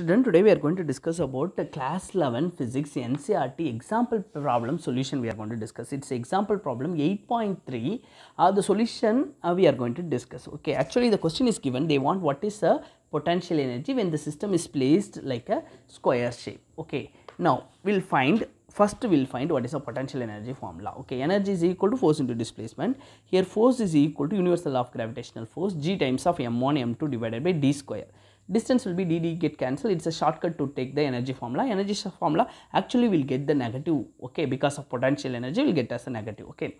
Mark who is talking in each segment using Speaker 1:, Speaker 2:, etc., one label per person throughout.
Speaker 1: Student, today we are going to discuss about class 11 physics NCRT example problem solution we are going to discuss. It's example problem 8.3. Uh, the solution uh, we are going to discuss. Okay, actually the question is given. They want what is a potential energy when the system is placed like a square shape. Okay, now we'll find first we'll find what is a potential energy formula okay energy is equal to force into displacement here force is equal to universal of gravitational force g times of m1 m2 divided by d square distance will be dd get cancelled it's a shortcut to take the energy formula energy formula actually will get the negative okay because of potential energy will get as a negative okay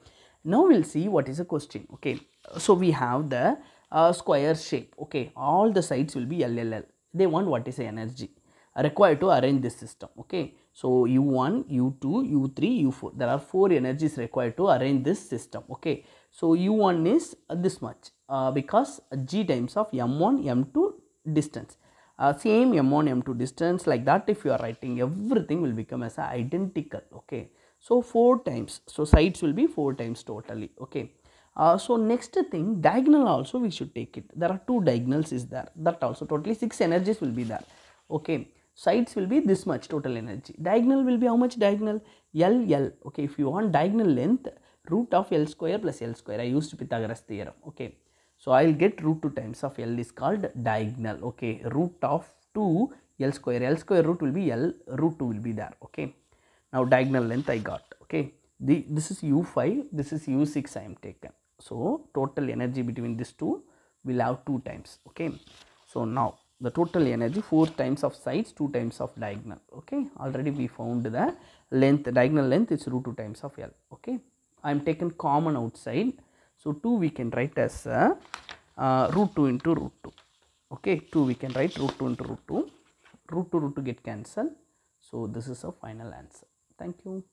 Speaker 1: now we'll see what is a question okay so we have the uh, square shape okay all the sides will be LLL they want what is the energy required to arrange this system okay so u1 u2 u3 u4 there are four energies required to arrange this system okay so u1 is this much uh, because g times of m1 m2 distance. Uh, same m1 m2 distance like that if you are writing everything will become as identical okay so 4 times so sides will be 4 times totally okay uh, so next thing diagonal also we should take it there are two diagonals is there that also totally 6 energies will be there okay sides will be this much total energy diagonal will be how much diagonal L L okay if you want diagonal length root of L square plus L square I used Pythagoras theorem okay so I will get root 2 times of L is called diagonal. Okay, root of 2 L square. L square root will be L root 2 will be there. Okay. Now diagonal length I got. Okay. The, this is U5, this is U6 I am taken. So total energy between these two will have 2 times. Okay. So now the total energy 4 times of sides 2 times of diagonal. Okay. Already we found the length diagonal length is root 2 times of L. Okay. I am taken common outside so, 2 we can write as uh, uh, root 2 into root 2. Okay, 2 we can write root 2 into root 2. Root 2 root 2 get cancelled. So, this is a final answer. Thank you.